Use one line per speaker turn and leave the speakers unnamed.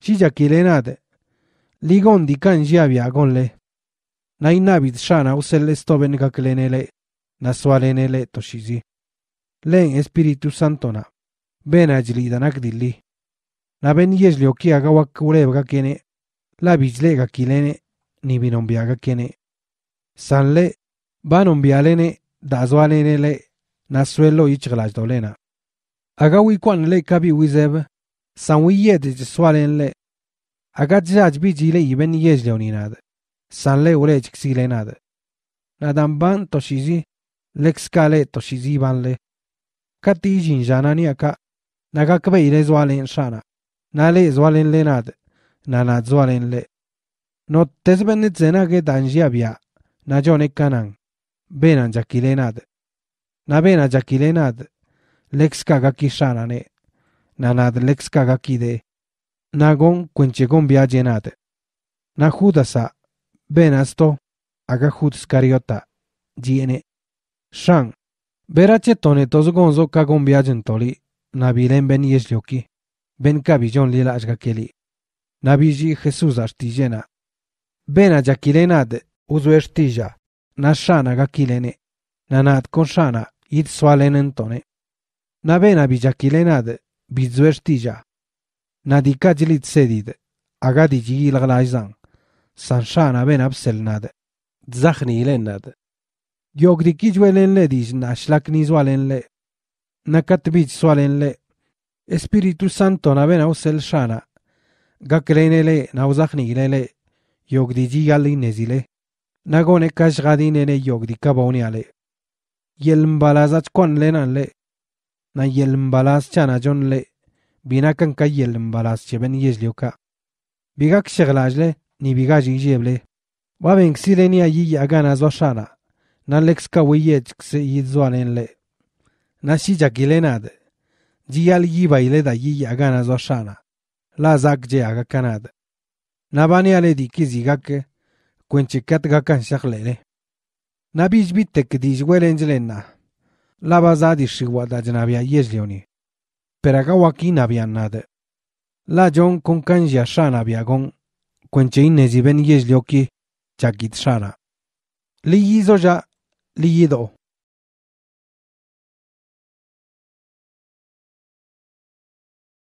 si lehenat, li gondi jabia abia agon le, nahi nabiz txana usen leztoben gakelene le, Lehen espiritu santona, bena jilidanak dili. Naben niez lioki gauak ule bakene, labiz leh gaki lene, nibi non kene. San le, banon bi alene, dazoarene le, nazoelo itxela jdolena. Agau ikuan leh sanwiyete swalele agajaj bijile iben yes leoninad sanle ule chixilenad nadamban toshizi lexkale toshizi banle kati jinjanani aka nagakbe ile zwalen shana nale zwalen lenad nana zwalen le no tesben zena ge danjia bia najone kanan benan jakilenad nabena jakilenad lexka gakishana ne Nanad lex nagon quenchegon via Nahudasa SA benasto venasto San Shang berachetone shan. tone tos gonzo kagon via ben yesyoki ben cabillon lila ashgakeli. Naviji Jesús BENA Vena uzu estilla na shana gakilene NANAD KON shana it tone. bizuertilla, nadikajilit sedid, agadi jigilaglaizan, sanshana ben abselnad, zakhni ilennad. Yogdikijwelenle dijin ashlakni zwalenle, nakatbij swalenle, Espiritu Santo na naben auselshana, gaklenele nauzakhni ilele, yogdiji yali nezile, nagone kashgadinene yogdikabauniale. Yelmbalazach konlenanle, na yelimbalas chana jonle kan ka yelimbalas cheben yesliuka bigak le ni bigaji yeble waben ni ayi yagana shana na lex ka weyet xe le na shi ji jial yi baile da yi yagana shana la je aga kanad bani ale diki zigak kwenchikat Na shaklele nabijbit tek na Laba bazadi shiwa da janabia yeslioni. nabia nade. La jon con kanja gon, biagon, kwenche inne ziben yeslioki chakit shana. Li yizo ja, li yido.